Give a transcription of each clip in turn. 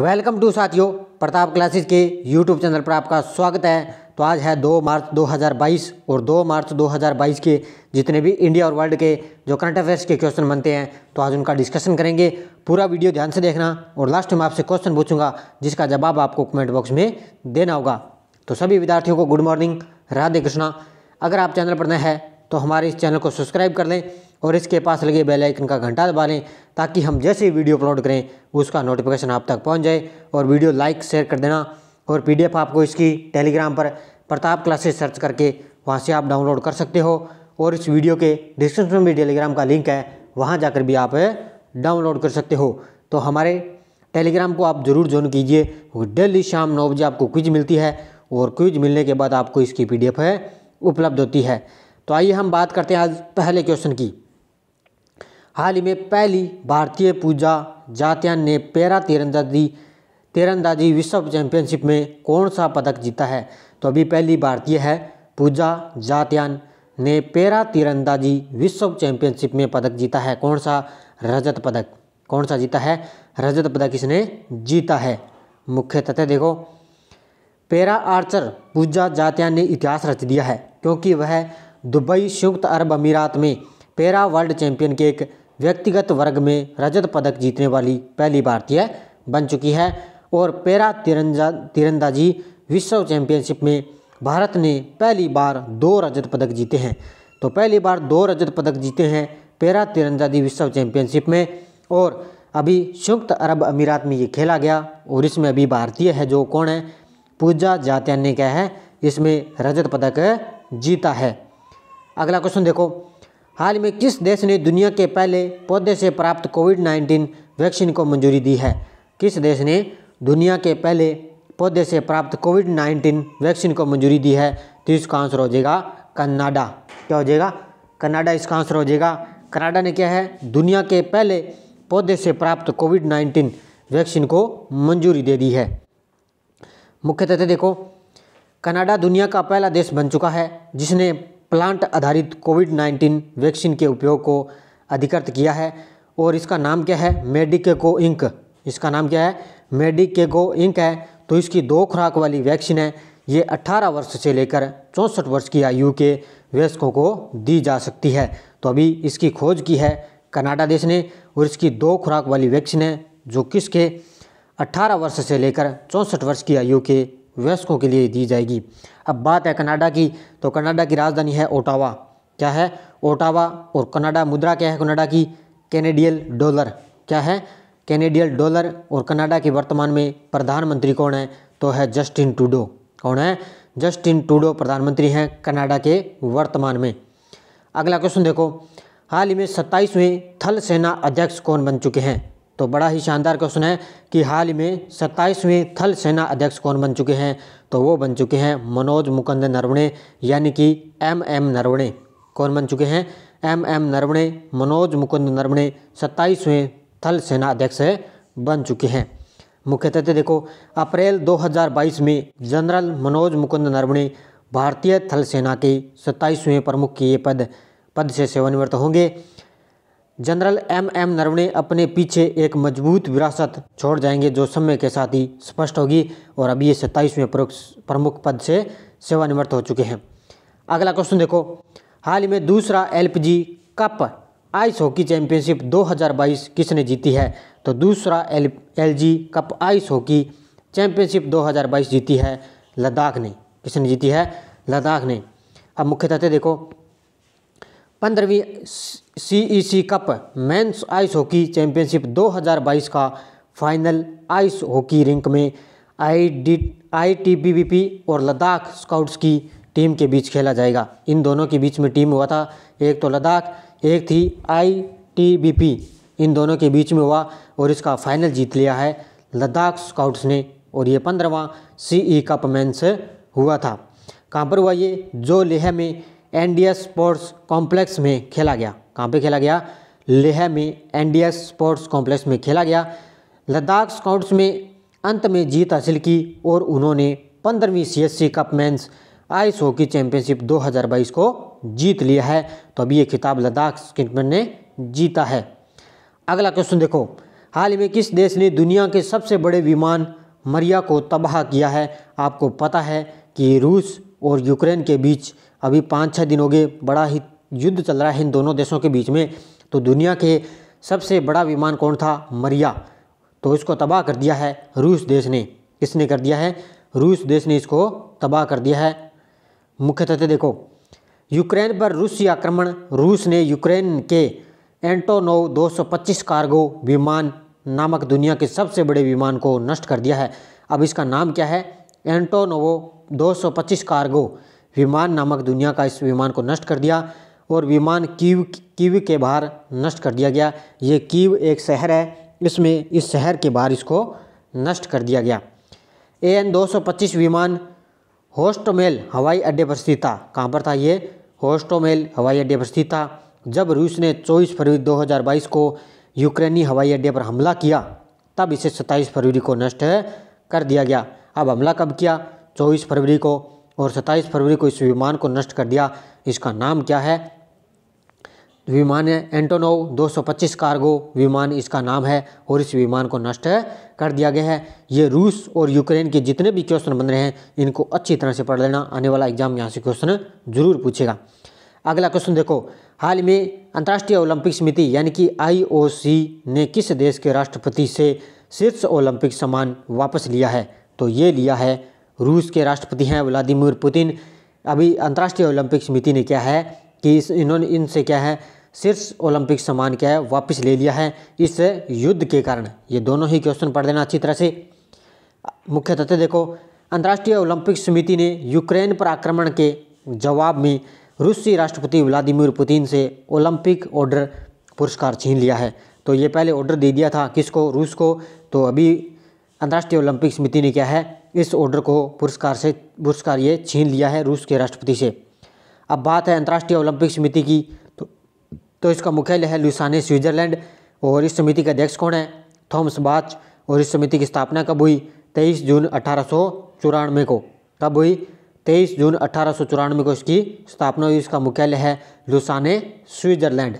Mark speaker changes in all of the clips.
Speaker 1: welcome to साथियों Pratap classes के YouTube channel पर आपका स्वागत है तो आज है 2 मार्च 2022 और 2 मार्च 2022 के जितने भी इंडिया और वर्ल्ड के जो करंट अफेयर्स के क्वेश्चन बनते हैं तो आज उनका डिस्कशन करेंगे पूरा वीडियो ध्यान से देखना और लास्ट में आपसे क्वेश्चन पूछूंगा जिसका जवाब आपको कमेंट बॉक्स में देना होगा तो सभी विद्यार्थियों को गुड मॉर्निंग राधे कृष्णा अगर आप चैनल पर नए हैं तो हमारे इस चैनल को सब्सक्राइब कर लें और इसके पास लगे बेल आइकन का घंटा दबा लें ताकि हम जैसे ही वीडियो अपलोड करें उसका नोटिफिकेशन आप तक पहुंच जाए और वीडियो लाइक शेयर कर देना और पीडीएफ आपको इसकी टेलीग्राम पर प्रताप क्लासेस सर्च करके वहाँ से आप डाउनलोड कर सकते हो और इस वीडियो के डिस्क्रिप्शन में भी टेलीग्राम का लिंक है वहाँ जाकर भी आप डाउनलोड कर सकते हो तो हमारे टेलीग्राम को आप ज़रूर ज्वाइन कीजिए डेली शाम नौ बजे आपको क्विज मिलती है और क्विज मिलने के बाद आपको इसकी पीडीएफ है उपलब्ध होती है तो आइए हम बात करते हैं आज पहले क्वेश्चन की हाल ही में पहली भारतीय पूजा जातिया ने पैरा तीरंदाजी तीरंदाजी विश्व चैंपियनशिप में कौन सा पदक जीता है तो अभी पहली भारतीय है पूजा जातियान ने पैरा तीरंदाजी विश्व चैंपियनशिप में पदक जीता है कौन सा रजत पदक कौन सा जीता है रजत पदक इसने जीता है मुख्य तथ्य देखो पैरा आर्चर पूजा जातियान ने इतिहास रच दिया है क्योंकि वह दुबई संयुक्त अरब अमीरात में पैरा वर्ल्ड चैंपियन के एक व्यक्तिगत वर्ग में रजत पदक जीतने वाली पहली भारतीय बन चुकी है और पैरा तिरंजा तिरंदाजी विश्व चैंपियनशिप में भारत ने पहली बार दो रजत पदक जीते हैं तो पहली बार दो रजत पदक जीते हैं पैरा तिरंदाजी विश्व चैंपियनशिप में और अभी संयुक्त अरब अमीरात में ये खेला गया और इसमें अभी भारतीय है जो कौन है पूजा जात्यान ने क्या है इसमें रजत पदक जीता है अगला क्वेश्चन देखो हाल में किस देश ने दुनिया के पहले पौधे से प्राप्त कोविड 19 वैक्सीन को मंजूरी दी है किस देश ने दुनिया के पहले पौधे से प्राप्त कोविड 19 वैक्सीन को मंजूरी दी है तो इसका आंसर हो जाएगा कनाडा क्या हो जाएगा कनाडा इसका आंसर हो जाएगा कनाडा ने क्या है दुनिया के पहले पौधे से प्राप्त कोविड नाइन्टीन वैक्सीन को मंजूरी दे दी है मुख्यतः देखो कनाडा दुनिया का पहला देश बन चुका है जिसने प्लांट आधारित कोविड 19 वैक्सीन के उपयोग को अधिकृत किया है और इसका नाम क्या है मेडिकेको इंक इसका नाम क्या है मेडिकेको इंक है तो इसकी दो खुराक वाली वैक्सीन है ये 18 वर्ष से लेकर चौंसठ वर्ष की आयु के वयस्कों को दी जा सकती है तो अभी इसकी खोज की है कनाडा देश ने और इसकी दो खुराक वाली वैक्सीन है जो किसके 18 वर्ष से लेकर चौंसठ वर्ष की आयु के वयस्कों के लिए दी जाएगी अब बात है कनाडा की तो कनाडा की राजधानी है ओटावा क्या है ओटावा और कनाडा मुद्रा क्या है कनाडा की कैनेडियल डॉलर क्या है कैनेडियल डॉलर और कनाडा के वर्तमान में प्रधानमंत्री कौन है तो है जस्टिन टूडो कौन है जस्टिन टूडो प्रधानमंत्री हैं कनाडा के वर्तमान में अगला क्वेश्चन देखो हाल ही में सत्ताईसवें थल सेना अध्यक्ष कौन बन चुके हैं तो बड़ा ही शानदार क्वेश्चन है कि हाल ही में सत्ताईसवें थल सेना अध्यक्ष कौन बन चुके हैं तो वो बन चुके हैं मनोज मुकुंद नरवणे यानी कि एम एम नरवणे कौन बन चुके हैं एम एम नरवणे मनोज मुकुंद नरवणे सत्ताईसवें थल सेना अध्यक्ष बन चुके हैं मुख्यतः देखो अप्रैल 2022 में जनरल मनोज मुकुंद नरवणे भारतीय थल सेना के सत्ताईसवें प्रमुख के ये पद पद से सेवानिवृत्त होंगे जनरल एम एम नरवणे अपने पीछे एक मजबूत विरासत छोड़ जाएंगे जो समय के साथ ही स्पष्ट होगी और अभी ये सत्ताईसवें प्रमुख पद से सेवानिवृत्त हो चुके हैं अगला क्वेश्चन देखो हाल ही में दूसरा LPG cup ice hockey championship 2022 किसने जीती है तो दूसरा L LG cup ice hockey championship 2022 जीती है लद्दाख ने किसने जीती है लद्दाख ने अब मुख्य तथ्य देखो पंद्रहवीं C E C cup men's ice hockey championship 2022 का फाइनल आइस हॉकी रिंक में I D I T B B P और लद्दाख स्काउट्स की टीम के बीच खेला जाएगा इन दोनों के बीच में टीम हुआ था एक तो लद्दाख एक थी आई टी बी पी इन दोनों के बीच में हुआ और इसका फाइनल जीत लिया है लद्दाख स्काउट्स ने और ये पंद्रहवा C E e cup men's हुआ था कहाँ पर हुआ ये जो लेह में एनडीएस स्पोर्ट्स कॉम्प्लेक्स में खेला गया कहाँ पे खेला गया लेह में एनडीएस स्पोर्ट्स कॉम्प्लेक्स में खेला गया लद्दाख स्काउट्स में अंत में जीत हासिल की और उन्होंने पंद्रहवीं CSC cup men's ice hockey championship 2022 को जीत लिया है तो अभी ये खिताब लद्दाख स्किटमैन ने जीता है अगला क्वेश्चन देखो हाल ही में किस देश ने दुनिया के सबसे बड़े विमान मरिया को तबाह किया है आपको पता है कि रूस और यूक्रेन के बीच अभी पाँच छः दिन हो गए बड़ा ही युद्ध चल रहा है इन दोनों देशों के बीच में तो दुनिया के सबसे बड़ा विमान कौन था मरिया तो इसको तबाह कर दिया है रूस देश ने किसने कर दिया है रूस देश ने इसको तबाह कर दिया है मुख्य तथ्य देखो यूक्रेन पर रूसी आक्रमण रूस ने यूक्रेन के एंटोनोव 225 कार्गो विमान नामक दुनिया के सबसे बड़े विमान को नष्ट कर दिया है अब इसका नाम क्या है एंटोनोवो 225 कार्गो विमान नामक दुनिया का इस विमान को नष्ट कर दिया और विमान कीव कीव के बाहर नष्ट कर दिया गया ये कीव एक शहर है इसमें इस शहर के बाहर इसको नष्ट कर दिया गया ए एन दो विमान होस्टोमेल हवाई अड्डे पर स्थित था कहाँ पर था ये होस्टोमेल हवाई अड्डे पर स्थित था जब रूस ने 24 फरवरी 2022 को यूक्रेनी हवाई अड्डे पर हमला किया तब इसे 27 फरवरी को नष्ट कर दिया गया अब हमला कब किया 24 फरवरी को और 27 फरवरी को इस विमान को नष्ट कर दिया इसका नाम क्या है विमान है एंटोनोव 225 कार्गो विमान इसका नाम है और इस विमान को नष्ट कर दिया गया है ये रूस और यूक्रेन के जितने भी क्वेश्चन बन रहे हैं इनको अच्छी तरह से पढ़ लेना आने वाला एग्जाम यहाँ से क्वेश्चन जरूर पूछेगा अगला क्वेश्चन देखो हाल में अंतर्राष्ट्रीय ओलंपिक समिति यानी कि आई ने किस देश के राष्ट्रपति से शीर्ष ओलंपिक सम्मान वापस लिया है तो ये लिया है रूस के राष्ट्रपति हैं व्लादिमिर पुतिन अभी अंतर्राष्ट्रीय ओलंपिक समिति ने क्या है कि इस इन्होंने इनसे क्या है शीर्ष ओलंपिक सम्मान क्या है वापस ले लिया है इस युद्ध के कारण ये दोनों ही क्वेश्चन पढ़ देना अच्छी तरह से मुख्य तथ्य तो देखो अंतर्राष्ट्रीय ओलंपिक समिति ने यूक्रेन पर आक्रमण के जवाब में रूसी राष्ट्रपति व्लादिमिर पुतिन से ओलंपिक ऑर्डर पुरस्कार छीन लिया है तो ये पहले ऑर्डर दे दिया था किसको रूस को तो अभी अंतर्राष्ट्रीय ओलंपिक समिति ने क्या है इस ऑर्डर को पुरस्कार से पुरस्कार ये छीन लिया है रूस के राष्ट्रपति से अब बात है अंतर्राष्ट्रीय ओलंपिक समिति की तो, तो इसका मुख्यालय है लुसाने स्विट्जरलैंड और इस समिति के अध्यक्ष कौन है थॉमस बाच और इस समिति की स्थापना कब हुई तेईस जून अठारह को कब हुई तेईस जून अठारह को इसकी स्थापना हुई इसका मुख्यालय है लुसाने स्विट्जरलैंड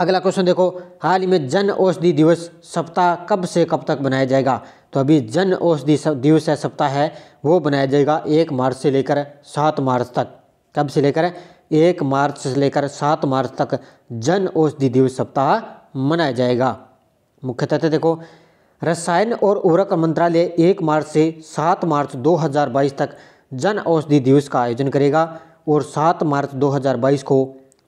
Speaker 1: अगला क्वेश्चन देखो हाल ही में जन औषधि दिवस सप्ताह कब से कब तक मनाया जाएगा तो अभी जन औषधि दिवस है सप्ताह है वो बनाया जाएगा एक मार्च से लेकर सात मार्च तक कब से लेकर एक मार्च से लेकर सात मार्च तक जन औषधि दिवस सप्ताह मनाया जाएगा मुख्यतः देखो रसायन और उर्वरक मंत्रालय एक मार्च से सात मार्च 2022 तक जन औषधि दिवस का आयोजन करेगा और सात मार्च 2022 को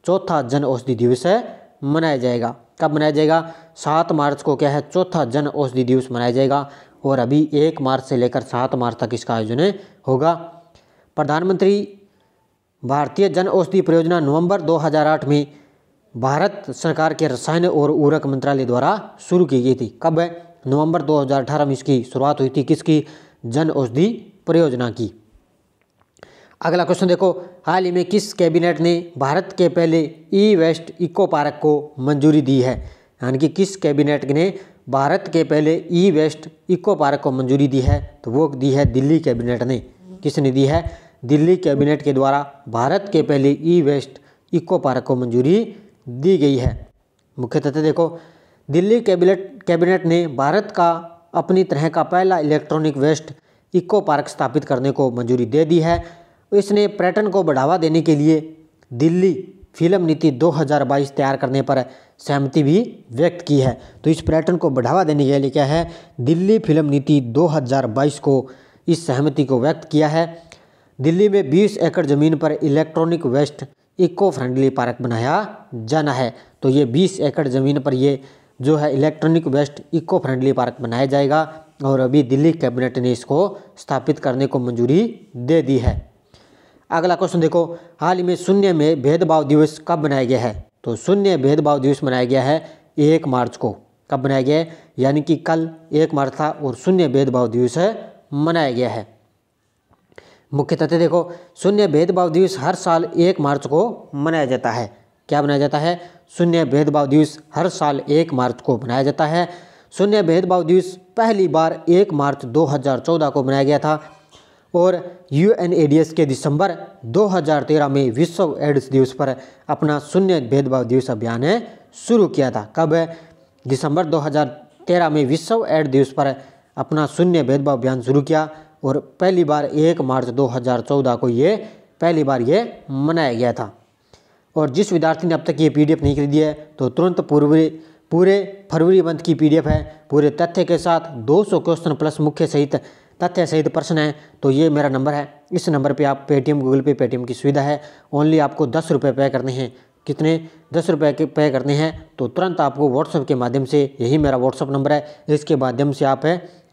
Speaker 1: चौथा जन औषधि दिवस है मनाया जाएगा कब मनाया जाएगा सात मार्च को क्या है चौथा जन औषधि दिवस मनाया जाएगा और अभी एक मार्च से लेकर सात मार्च तक इसका आयोजन होगा प्रधानमंत्री भारतीय जन औषधि परियोजना नवंबर 2008 में भारत सरकार के रसायन और उर्वरक मंत्रालय द्वारा शुरू की गई थी कब है नवंबर 2018 में इसकी शुरुआत हुई थी किसकी जन औषधि परियोजना की अगला क्वेश्चन देखो हाल ही में किस कैबिनेट ने भारत के पहले ई वेस्ट इको पार्क को मंजूरी दी है यानी कि किस कैबिनेट ने भारत के पहले ई वेस्ट इको पार्क को मंजूरी दी है तो वो दी है दिल्ली कैबिनेट ने किसने दी है दिल्ली कैबिनेट के द्वारा भारत के पहले ई वेस्ट इको पार्क को मंजूरी दी गई है मुख्य तथ्य देखो दिल्ली कैबिनेट कैबिनेट ने भारत का अपनी तरह का पहला इलेक्ट्रॉनिक वेस्ट इको पार्क स्थापित करने को मंजूरी दे दी है तो इसने पर्यटन को बढ़ावा देने के लिए दिल्ली फिल्म नीति 2022 तैयार करने पर सहमति भी व्यक्त की है तो इस पर्यटन को बढ़ावा देने के लिए क्या है दिल्ली फिल्म नीति 2022 को इस सहमति को व्यक्त किया है दिल्ली में 20 एकड़ ज़मीन पर electronic waste eco friendly park बनाया जाना है तो ये 20 एकड़ ज़मीन पर ये जो है electronic waste eco friendly park बनाया जाएगा और अभी दिल्ली कैबिनेट ने इसको स्थापित करने को मंजूरी दे दी है अगला क्वेश्चन देखो हाल ही में शून्य में भेदभाव दिवस कब मनाया गया है तो शून्य भेदभाव दिवस मनाया गया है एक मार्च को कब मनाया गया है यानी कि कल एक मार्च था और शून्य भेदभाव दिवस मनाया गया है मुख्य तथ्य देखो शून्य भेदभाव दिवस हर साल एक मार्च को मनाया जाता है क्या मनाया जाता है शून्य भेदभाव दिवस हर साल एक मार्च को मनाया जाता है शून्य भेदभाव दिवस पहली बार एक मार्च 2014 को मनाया गया था और यू के दिसंबर 2013 में विश्व एड्स दिवस पर अपना शून्य भेदभाव दिवस अभियान शुरू किया था कब दिसंबर 2013 में विश्व एड दिवस पर अपना शून्य भेदभाव अभियान शुरू किया और पहली बार 1 मार्च 2014 को ये पहली बार ये मनाया गया था और जिस विद्यार्थी ने अब तक ये पीडीएफ नहीं खरीदी है तो तुरंत पूर्वी पूरे फरवरी मंथ की पीडीएफ है पूरे तथ्य के साथ 200 क्वेश्चन प्लस मुख्य सहित तथ्य सहित तो प्रश्न है तो ये मेरा नंबर है इस नंबर पे आप पेटीएम गूगल पे पेटीएम की सुविधा है ओनली आपको दस रुपये पे करने हैं कितने दस रुपये के पे करने हैं तो तुरंत आपको व्हाट्सअप के माध्यम से यही मेरा व्हाट्सअप नंबर है इसके माध्यम से आप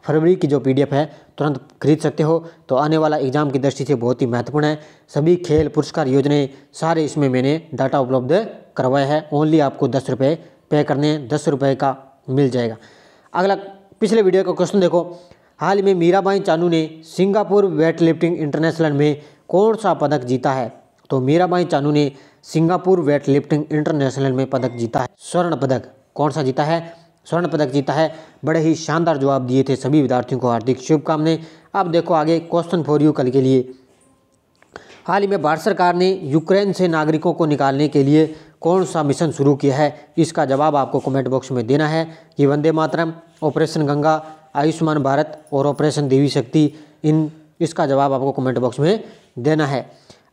Speaker 1: फरवरी की जो पी है तुरंत खरीद सकते हो तो आने वाला एग्जाम की दृष्टि से बहुत ही महत्वपूर्ण है सभी खेल पुरस्कार योजनाएँ सारे इसमें मैंने डाटा उपलब्ध करवाया है ओनली आपको दस रुपये पे करने हैं दस रुपये का मिल जाएगा अगला पिछले वीडियो का क्वेश्चन देखो हाल में मीराबाई चानू ने सिंगापुर वेटलिफ्टिंग इंटरनेशनल में कौन सा पदक जीता है तो मीराबाई चानू ने सिंगापुर वेटलिफ्टिंग इंटरनेशनल में पदक जीता है स्वर्ण पदक कौन सा जीता है स्वर्ण पदक जीता है बड़े ही शानदार जवाब दिए थे सभी विद्यार्थियों को हार्दिक शुभकामनाएं अब देखो आगे क्वेश्चन फॉर यू कल के लिए हाल ही में भारत सरकार ने यूक्रेन से नागरिकों को निकालने के लिए कौन सा मिशन शुरू किया है इसका जवाब आपको कमेंट बॉक्स में देना है ये वंदे मातरम ऑपरेशन गंगा आयुष्मान भारत और ऑपरेशन देवी शक्ति इन इसका जवाब आपको कमेंट बॉक्स में देना है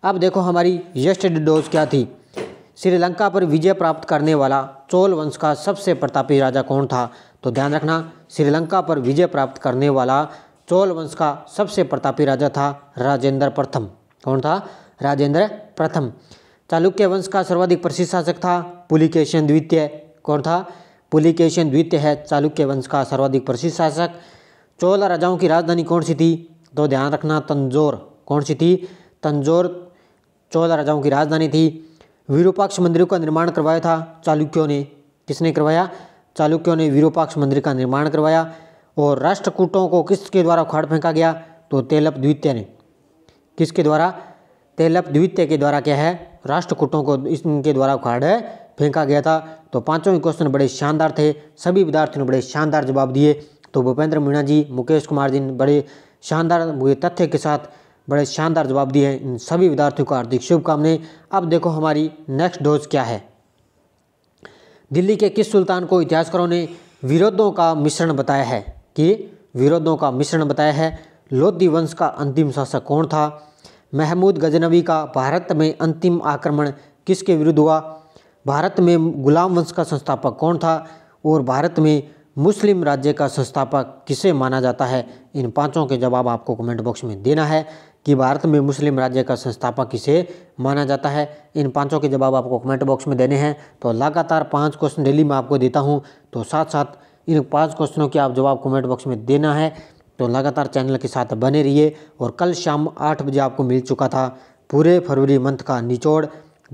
Speaker 1: अब देखो हमारी यस्ट डोज क्या थी श्रीलंका पर विजय प्राप्त करने वाला चोल वंश का सबसे प्रतापी राजा कौन था तो ध्यान रखना श्रीलंका पर विजय प्राप्त करने वाला चोल वंश का सबसे प्रतापी राजा था राजेंद्र प्रथम कौन था राजेंद्र प्रथम चालुक्य वंश का सर्वाधिक प्रसिद्ध शासक था पुलिकेशन द्वितीय कौन था पुलिकेशन द्वितीय है चालुक्य वंश का सर्वाधिक प्रसिद्ध शासक चोला राजाओं की राजधानी कौन सी थी तो ध्यान रखना तंजोर कौन सी थी तंजोर चोला राजाओं की राजधानी थी वीरूपाक्ष मंदिर का निर्माण करवाया था चालुक्यों ने किसने करवाया चालुक्यों ने वीरूपाक्ष मंदिर का निर्माण करवाया और राष्ट्रकूटों को किसके द्वारा उखाड़ फेंका गया तो तेलप द्वितीय ने किसके द्वारा तेलप द्वितीय के द्वारा क्या है राष्ट्रकूटों को इसके द्वारा उखाड़ फेंका गया था तो पांचों ही क्वेश्चन बड़े शानदार थे सभी विद्यार्थियों ने बड़े शानदार जवाब दिए तो भूपेंद्र मीणा जी मुकेश कुमार जी ने बड़े शानदार हुए तथ्य के साथ बड़े शानदार जवाब दिए हैं इन सभी विद्यार्थियों को हार्दिक शुभकामनाएं अब देखो हमारी नेक्स्ट डोज क्या है दिल्ली के किस सुल्तान को इतिहासकारों ने विरोधों का मिश्रण बताया है कि विरोधों का मिश्रण बताया है लोधी वंश का अंतिम शासक कौन था महमूद गजनवी का भारत में अंतिम आक्रमण किसके विरुद्ध हुआ भारत में गुलाम वंश का संस्थापक कौन था और भारत में मुस्लिम राज्य का संस्थापक किसे माना जाता है इन पांचों के जवाब आपको कमेंट बॉक्स में देना है कि भारत में मुस्लिम राज्य का संस्थापक किसे माना जाता है इन पांचों के जवाब आपको कमेंट बॉक्स में देने हैं तो लगातार पांच क्वेश्चन डेली मैं आपको देता हूं तो साथ साथ इन पांच क्वेश्चनों के आप जवाब कमेंट बॉक्स में देना है तो लगातार चैनल के साथ बने रहिए और कल शाम आठ बजे आपको मिल चुका था पूरे फरवरी मंथ का निचोड़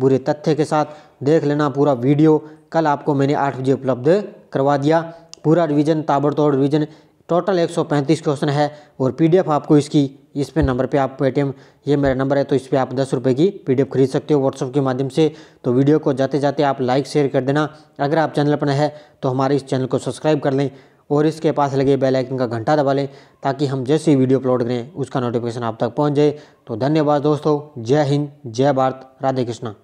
Speaker 1: बुरे तथ्य के साथ देख लेना पूरा वीडियो कल आपको मैंने आठ बजे उपलब्ध करवा दिया पूरा रिवीजन ताबड़तोड़ रिवीजन टोटल 135 क्वेश्चन है और पीडीएफ आपको इसकी इस पे नंबर पे आप पेटीएम ये मेरा नंबर है तो इस पर आप दस रुपये की पीडीएफ खरीद सकते हो व्हाट्सअप के माध्यम से तो वीडियो को जाते जाते आप लाइक शेयर कर देना अगर आप चैनल पर है तो हमारे इस चैनल को सब्सक्राइब कर लें और इसके पास लगे बेल आइकन का घंटा दबा लें ताकि हम जैसे ही वीडियो अपलोड करें उसका नोटिफिकेशन आप तक पहुंच जाए तो धन्यवाद दोस्तों जय हिंद जय भारत राधे कृष्णा